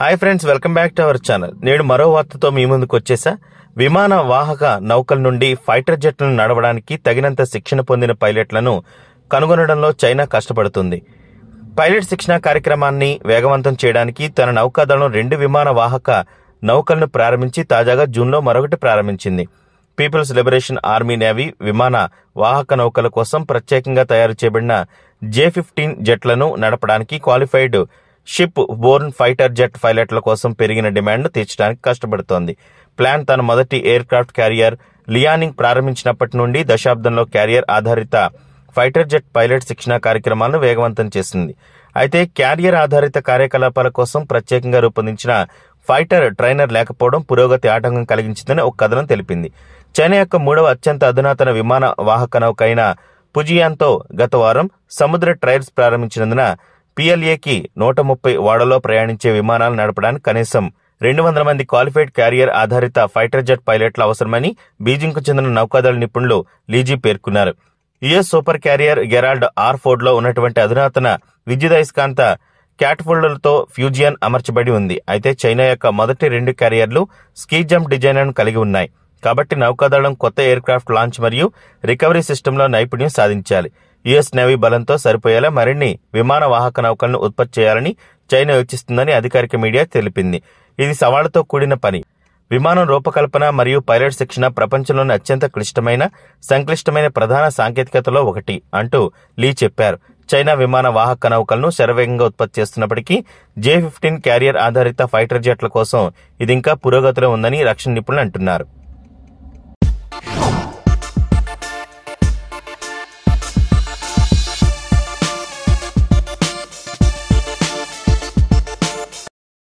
hi friends welcome back to our channel నేడు మరో వార్తతో మీ ముందుకు వచ్చేసా విమాన వాహక నౌకల నుండి ఫైటర్ జెట్లను నడవడానికి తగినంత శిక్షణ పొందిన పైలట్లను కనుగొనడంలో చైనా కష్టపడుతుంది పైలట్ శిక్షణ కార్యక్రమాన్ని వేగవంతం చేయడానికి తన నౌకాదళం రెండు విమాన వాహక నౌకలను ప్రారంభించి తాజాగా జూన్లో మరొకటి ప్రారంభించింది పీపుల్స్ లిబరేషన్ ఆర్మీ నేవీ విమాన వాహక నౌకల కోసం ప్రత్యేకంగా తయారు చేయబడిన జే ఫిఫ్టీన్ జెట్లను నడపడానికి qualified shipborne fighter jet పైలట్ల కోసం పెరిగిన డిమాండ్ను తీర్చడానికి కష్టపడుతోంది ప్లాన్ తన మొదటి ఎయిర్ క్రాఫ్ట్ క్యారియర్ లియానింగ్ ప్రారంభించినప్పటి నుండి దశాబ్దంలో క్యారియర్ ఆధారిత ఫైటర్ జెట్ పైలట్ శిక్షణ కార్యక్రమాలను వేగవంతం చేసింది అయితే క్యారియర్ ఆధారిత కార్యకలాపాల కోసం ప్రత్యేకంగా రూపొందించిన ఫైటర్ ట్రైనర్ లేకపోవడం పురోగతి ఆటంకం కలిగించిందని ఒక కథనం తెలిపింది చైనా యొక్క మూడవ అత్యంత అధునాతన విమాన వాహక నౌకైన పుజియాన్తో గత వారం సముద్ర ట్రయల్స్ ప్రారంభించినందున పిఎల్ఏకి నూట ముప్పై ఓడలో ప్రయాణించే విమానాలు నడపడానికి కనీసం రెండు వందల మంది క్వాలిఫైడ్ క్యారియర్ ఆధారిత ఫైటర్ జెట్ పైలట్లు అవసరమని బీజింగ్కు చెందిన నౌకాదళ నిపుణులు లీజీ పేర్కొన్నారు US super carrier Gerald R ఫోర్డ్లో ఉన్నటువంటి అధునాతన విద్యుదయస్కాంత క్యాట్ఫోల్డర్లతో ఫ్యూజియన్ అమర్చబడి ఉంది అయితే చైనా యొక్క మొదటి రెండు క్యారియర్లు స్కీ జంప్ డిజైన్లను కలిగి ఉన్నాయి కాబట్టి నౌకాదళం కొత్త ఎయిర్క్రాఫ్ట్ లాంచ్ మరియు రికవరీ సిస్టంలో నైపుణ్యం సాధించాలి యుఎస్ నేవీ బలంతో సరిపోయేలా మరిన్ని విమాన వాహక నౌకలను ఉత్పత్తి చేయాలని చైనా యోచిస్తుందని అధికారిక మీడియా తెలిపింది ఇది సవాళ్లతో కూడిన పని విమానం రూపకల్పన మరియు పైలట్ శిక్షణ ప్రపంచంలోని అత్యంత క్లిష్టమైన సంక్లిష్టమైన ప్రధాన సాంకేతికతలో ఒకటి అంటూ లీ చెప్పారు చైనా విమాన వాహక నౌకలను శరవేగంగా ఉత్పత్తి చేస్తున్నప్పటికీ జే ఫిఫ్టీన్ క్యారియర్ ఆధారిత ఫైటర్ జెట్ల కోసం ఇది ఇంకా పురోగతిలో ఉందని రక్షణ నిపుణులు అంటున్నారు